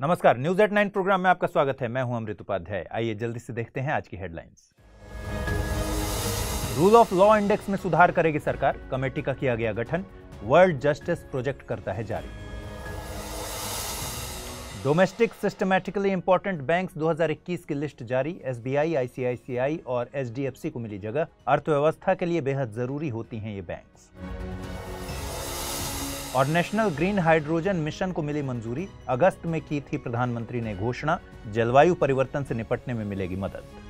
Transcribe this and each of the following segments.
नमस्कार news at nine programme में आपका स्वागत है मैं हूं अमृत उपाध्याय आइए जल्दी से देखते हैं आज की headlines rule of law index में सुधार करेगी सरकार कमेटी का किया गया गठन वर्ल्ड जस्टिस प्रोजेक्ट करता है जारी डोमेस्टिक सिस्टमेटिकली इंपॉर्टेंट बैंक्स 2021 की लिस्ट जारी एस बी और एचडीएफसी को मिली जगह अर्थव्यवस्था के लिए बेहद जरूरी होती हैं ये बैंक्स और नेशनल ग्रीन हाइड्रोजन मिशन को मिली मंजूरी अगस्त में की थी प्रधानमंत्री ने घोषणा जलवायु परिवर्तन से निपटने में मिलेगी मदद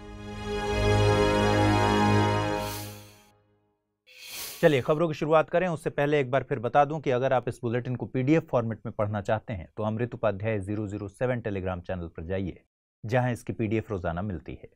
चलिए खबरों की शुरुआत करें उससे पहले एक बार फिर बता दूं कि अगर आप इस बुलेटिन को पीडीएफ फॉर्मेट में पढ़ना चाहते हैं तो Amrit Upadhyay zero zero seven Telegram channel पर जाइए जहां इसकी पीडीएफ रोजाना मिलती है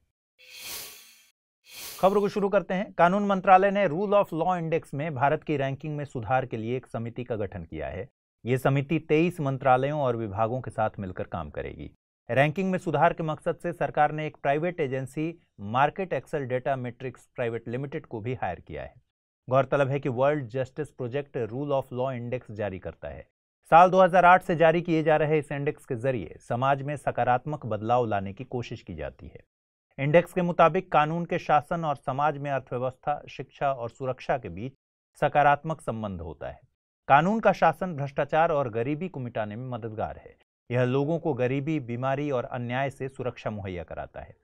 खबरों को शुरू करते हैं कानून मंत्रालय ने रूल ऑफ लॉ इंडेक्स में भारत की रैंकिंग में सुधार के लिए एक समिति का गठन किया है ये समिति तेईस मंत्रालयों और विभागों के साथ मिलकर काम करेगी रैंकिंग में सुधार के मकसद से सरकार ने एक private agency Market Excel Data Matrix Private Limited को भी हायर किया है गौरतलब है कि World Justice Project rule of law index जारी करता है साल 2008 से जारी किए जा रहे इस इंडेक्स के जरिए समाज में सकारात्मक बदलाव लाने की कोशिश की जाती है इंडेक्स के मुताबिक कानून के शासन और समाज में अर्थव्यवस्था शिक्षा और सुरक्षा के बीच सकारात्मक संबंध होता है कानून का शासन भ्रष्टाचार और गरीबी को मिटाने में मददगार है यह लोगों को गरीबी बीमारी और अन्याय से सुरक्षा मुहैया कराता है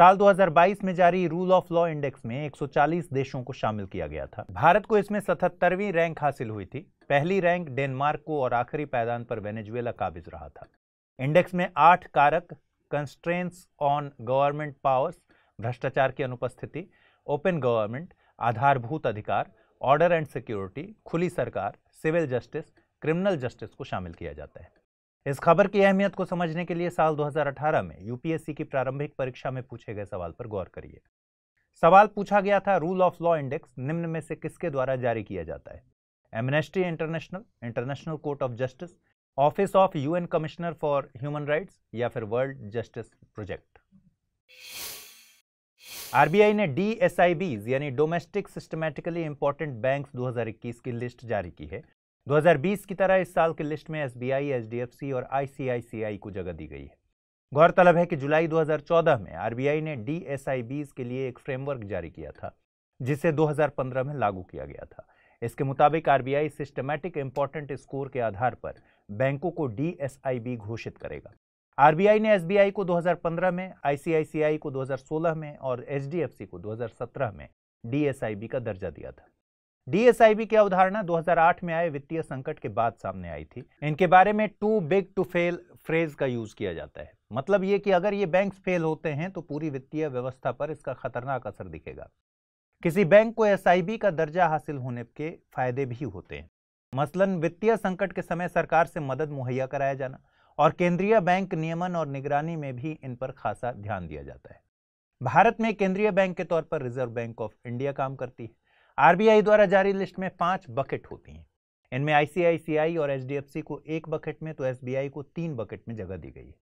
साल 2022 में जारी रूल ऑफ लॉ इंडेक्स में 140 देशों को शामिल किया गया था भारत को इसमें 77वीं रैंक हासिल हुई थी पहली रैंक डेनमार्क को और आखिरी पैदान पर वेनेजुएला काबिज रहा था इंडेक्स में आठ कारक कंस्ट्रेंस ऑन गवर्नमेंट पावर्स भ्रष्टाचार की अनुपस्थिति ओपन गवर्नमेंट आधारभूत अधिकार ऑर्डर एंड सिक्योरिटी खुली सरकार सिविल जस्टिस क्रिमिनल जस्टिस को शामिल किया जाता है इस खबर की अहमियत को समझने के लिए साल 2018 में यूपीएससी की प्रारंभिक परीक्षा में पूछे गए सवाल पर गौर करिए सवाल पूछा गया था रूल ऑफ लॉ इंडेक्स निम्न में से किसके द्वारा जारी किया जाता है Amnesty International International Court of Justice Office of UN Commissioner for Human Rights या फिर वर्ल्ड जस्टिस प्रोजेक्ट आरबीआई ने डी यानी डोमेस्टिक सिस्टमैटिकली इंपॉर्टेंट बैंक 2021 की लिस्ट जारी की है 2020 की तरह इस साल की लिस्ट में एफ सी और आई को जगह दी गई है गौरतलब है कि जुलाई 2014 में आर ने डी डीएसआईबीज के लिए एक फ्रेमवर्क जारी किया था जिसे 2015 में लागू किया गया था इसके मुताबिक R B I systematic important score के आधार पर बैंकों को डी बी घोषित करेगा आई ने आई को 2015 में आई को 2016 में और सी को 2017 में बी का दर्जा दिया था डीएसआईबी की अवधारणा 2008 में आए वित्तीय संकट के बाद सामने आई थी इनके बारे में too big to fail phrase का यूज किया जाता है मतलब ये कि अगर ये बैंक्स फेल होते हैं तो पूरी वित्तीय व्यवस्था पर इसका खतरनाक असर दिखेगा किसी बैंक को एस का दर्जा हासिल होने के फायदे भी होते हैं मसलन वित्तीय संकट के समय सरकार से मदद मुहैया कराया जाना और केंद्रीय बैंक नियमन और निगरानी में भी इन पर खासा ध्यान दिया जाता है भारत में केंद्रीय बैंक के तौर पर रिजर्व बैंक ऑफ इंडिया काम करती है आरबीआई द्वारा जारी लिस्ट में पांच बकेट होती हैं इनमें आईसीआईसीआई और एचडीएफसी को एक बकेट में तो एसबीआई को तीन बकेट में जगह दी गई है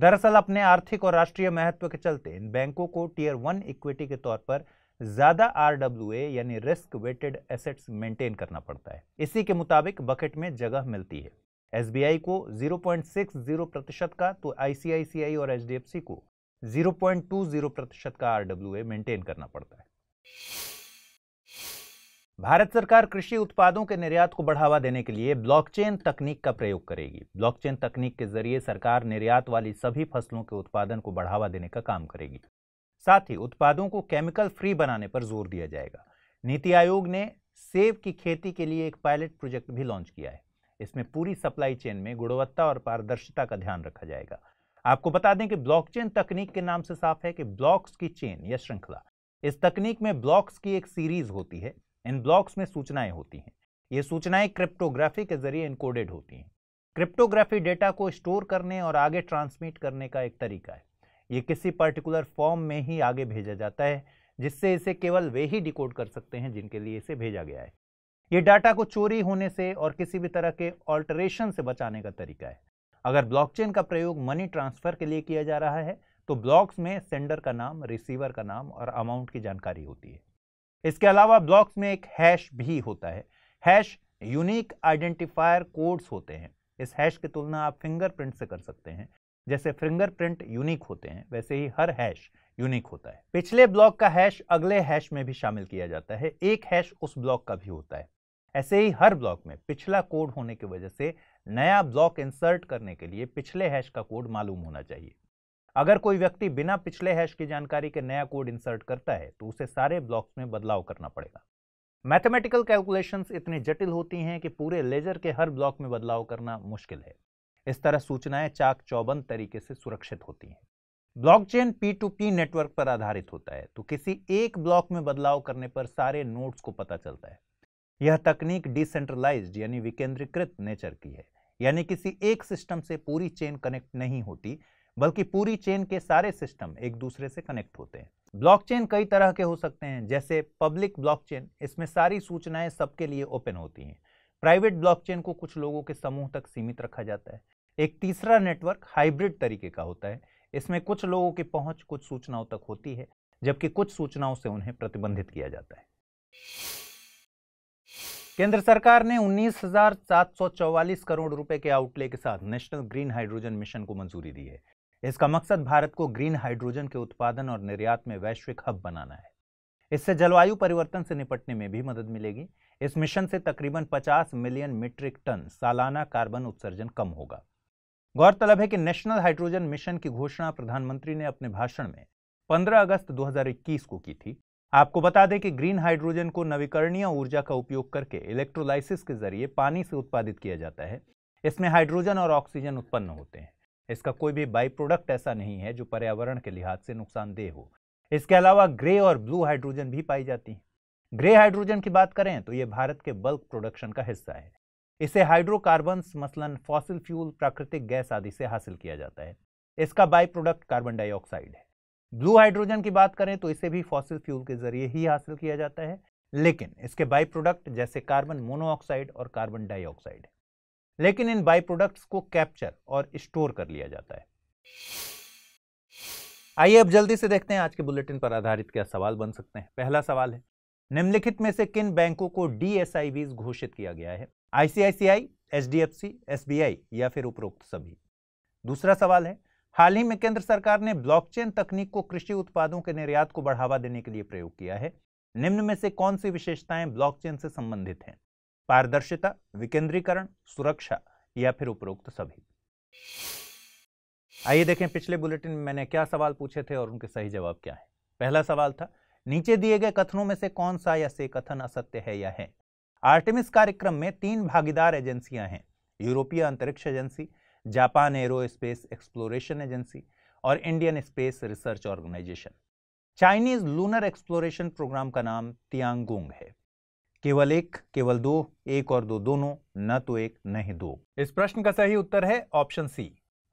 दरअसल अपने आर्थिक और राष्ट्रीय महत्व के चलते इन बैंकों को टीयर वन इक्विटी के तौर पर ज्यादा आर यानी रिस्क वेटेड एसेट्स मेंटेन करना पड़ता है इसी के मुताबिक बकेट में जगह मिलती है एस को 0.60 प्रतिशत का तो आईसीआईसीआई और एच को 0.20 प्रतिशत का आर मेंटेन करना पड़ता है भारत सरकार कृषि उत्पादों के निर्यात को बढ़ावा देने के लिए ब्लॉकचेन तकनीक का प्रयोग करेगी ब्लॉकचेन तकनीक के जरिए सरकार निर्यात वाली सभी फसलों के उत्पादन को बढ़ावा देने का काम करेगी साथ ही उत्पादों को केमिकल फ्री बनाने पर जोर दिया जाएगा नीति आयोग ने सेब की खेती के लिए एक पायलट प्रोजेक्ट भी लॉन्च किया है इसमें पूरी सप्लाई चेन में गुणवत्ता और पारदर्शिता का ध्यान रखा जाएगा आपको बता दें कि ब्लॉकचेन तकनीक के नाम से साफ है कि ब्लॉक्स की चेन या श्रृंखला इस तकनीक में ब्लॉक्स की एक सीरीज होती है इन ब्लॉक्स में सूचनाएं होती हैं ये सूचनाएं क्रिप्टोग्राफी के जरिए इनकोडेड होती हैं क्रिप्टोग्राफी डेटा को स्टोर करने और आगे ट्रांसमिट करने का एक तरीका है ये किसी पर्टिकुलर फॉर्म में ही आगे भेजा जाता है जिससे इसे केवल वे ही डिकोड कर सकते हैं जिनके लिए इसे भेजा गया है ये डाटा को चोरी होने से और किसी भी तरह के ऑल्टरेशन से बचाने का तरीका है अगर ब्लॉकचेन का प्रयोग मनी ट्रांसफर के लिए किया जा रहा है तो ब्लॉक्स में सेंडर का नाम रिसीवर का नाम और अमाउंट की जानकारी होती है इसके अलावा ब्लॉक्स में एक हैश भी होता है हैश यूनिक आइडेंटिफायर कोड्स होते हैं इस हैश की तुलना आप फिंगरप्रिंट से कर सकते हैं जैसे फिंगरप्रिंट यूनिक होते हैं वैसे ही हर हैश यूनिक होता है पिछले ब्लॉक का हैश अगले हैश में भी शामिल किया जाता है एक हैश उस ब्लॉक का भी होता है ऐसे ही हर ब्लॉक में पिछला कोड होने की वजह से नया ब्लॉक इंसर्ट करने के लिए पिछले हैश का कोड मालूम होना चाहिए अगर कोई व्यक्ति बिना पिछले हैश की जानकारी के नया कोड इंसर्ट करता है तो उसे सारे ब्लॉक्स में बदलाव करना पड़ेगा मैथमेटिकल कैलकुलेशंस इतनी जटिल होती हैं कि पूरे लेजर के हर ब्लॉक में बदलाव करना मुश्किल है इस तरह सूचनाएं चाक चौबंद तरीके से सुरक्षित होती हैं blockchain P two P network पर आधारित होता है तो किसी एक ब्लॉक में बदलाव करने पर सारे नोट्स को पता चलता है यह तकनीक डिसेंट्रलाइज्ड यानी विकेंद्रीकृत नेचर की है यानी किसी एक सिस्टम से पूरी चेन कनेक्ट नहीं होती बल्कि पूरी चेन के सारे सिस्टम एक दूसरे से कनेक्ट होते हैं ब्लॉकचेन कई तरह के हो सकते हैं जैसे पब्लिक ब्लॉकचेन इसमें सारी सूचनाएं सबके लिए ओपन होती हैं प्राइवेट ब्लॉकचेन को कुछ लोगों के समूह तक सीमित रखा जाता है एक तीसरा नेटवर्क हाइब्रिड तरीके का होता है इसमें कुछ लोगों की पहुंच कुछ सूचनाओं तक होती है जबकि कुछ सूचनाओं से उन्हें प्रतिबंधित किया जाता है केंद्र सरकार ने 19,744 करोड़ रुपए के आउटले के साथ नेशनल ग्रीन हाइड्रोजन मिशन को मंजूरी दी है इसका मकसद भारत को ग्रीन हाइड्रोजन के उत्पादन और निर्यात में वैश्विक हब बनाना है इससे जलवायु परिवर्तन से निपटने में भी मदद मिलेगी इस मिशन से तकरीबन 50 मिलियन मीट्रिक टन सालाना कार्बन उत्सर्जन कम होगा गौरतलब है कि नेशनल हाइड्रोजन मिशन की घोषणा प्रधानमंत्री ने अपने भाषण में 15 अगस्त 2021 को की थी आपको बता दें कि ग्रीन हाइड्रोजन को नवीकरणीय ऊर्जा का उपयोग करके इलेक्ट्रोलाइसिस के जरिए पानी से उत्पादित किया जाता है इसमें हाइड्रोजन और ऑक्सीजन उत्पन्न होते हैं इसका कोई भी बाई प्रोडक्ट ऐसा नहीं है जो पर्यावरण के लिहाज से नुकसानदेह हो इसके अलावा ग्रे और ब्लू हाइड्रोजन भी पाई जाती है ग्रे हाइड्रोजन की बात करें तो ये भारत के बल्क प्रोडक्शन का हिस्सा है इसे हाइड्रोकार्बन मसलन फॉसिल फ्यूल प्राकृतिक गैस आदि से हासिल किया जाता है इसका बाई प्रोडक्ट कार्बन डाइऑक्साइड है ब्लू हाइड्रोजन की बात करें तो इसे भी फॉसिल फ्यूल के जरिए ही हासिल किया जाता है लेकिन इसके बाई प्रोडक्ट जैसे कार्बन मोनोऑक्साइड और कार्बन डाइऑक्साइड लेकिन इन बाई प्रोडक्ट्स को कैप्चर और स्टोर कर लिया जाता है आइए अब जल्दी से देखते हैं आज के बुलेटिन पर आधारित क्या सवाल बन सकते हैं पहला सवाल है निम्नलिखित में से किन बैंकों को डी घोषित किया गया है ICICI H D F C S B I या फिर उपरोक्त सभी दूसरा सवाल है हाल ही में केंद्र सरकार ने ब्लॉकचेन तकनीक को कृषि उत्पादों के निर्यात को बढ़ावा देने के लिए प्रयोग किया है निम्न में से कौन सी विशेषताएं ब्लॉकचेन से संबंधित हैं पारदर्शिता विकेंद्रीकरण सुरक्षा या फिर उपरोक्त सभी आइए देखें पिछले बुलेटिन में मैंने क्या सवाल पूछे थे और उनके सही जवाब क्या है पहला सवाल था नीचे दिए गए कथनों में से कौन सा या से कथन असत्य है या है आर्टिमिस कार्यक्रम में तीन भागीदार एजेंसियां हैं यूरोपीय अंतरिक्ष agency Japan Aero Space Exploration Agency और Indian Space Research Organisation Chinese Lunar Exploration Programme का नाम तियांगोंग है केवल एक केवल दो एक और दो दोनों न तो एक नहीं दो इस प्रश्न का सही उत्तर है ऑप्शन सी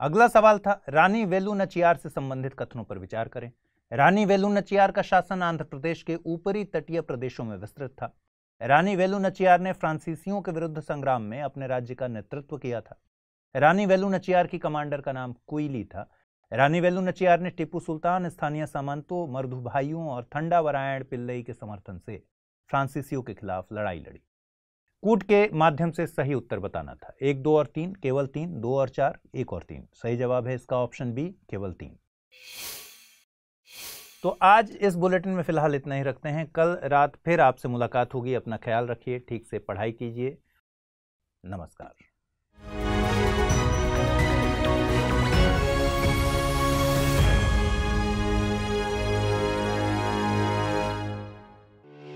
अगला सवाल था रानी वेलू नचियार से संबंधित कथनों पर विचार करें रानी वेलू नचियार का शासन आंध्र प्रदेश के ऊपरी तटीय प्रदेशों में विस्तृत था रानी वेलू नचियार ने फ्रांसीसियों के विरुद्ध संग्राम में अपने राज्य का नेतृत्व किया था रानी वेलू नचियार की कमांडर का नाम कोयली था रानी वेलू नचियार ने टीपू सुल्तान स्थानीय सामंतों भाइयों और वरायण पिल्लई के समर्थन से फ्रांसीसियों के खिलाफ लड़ाई लड़ी कूट के माध्यम से सही उत्तर बताना था एक दो और तीन केवल तीन दो और चार एक और तीन सही जवाब है इसका ऑप्शन बी केवल तीन तो आज इस बुलेटिन में फिलहाल इतना ही रखते हैं कल रात फिर आपसे मुलाकात होगी अपना ख्याल रखिए ठीक से पढ़ाई कीजिए नमस्कार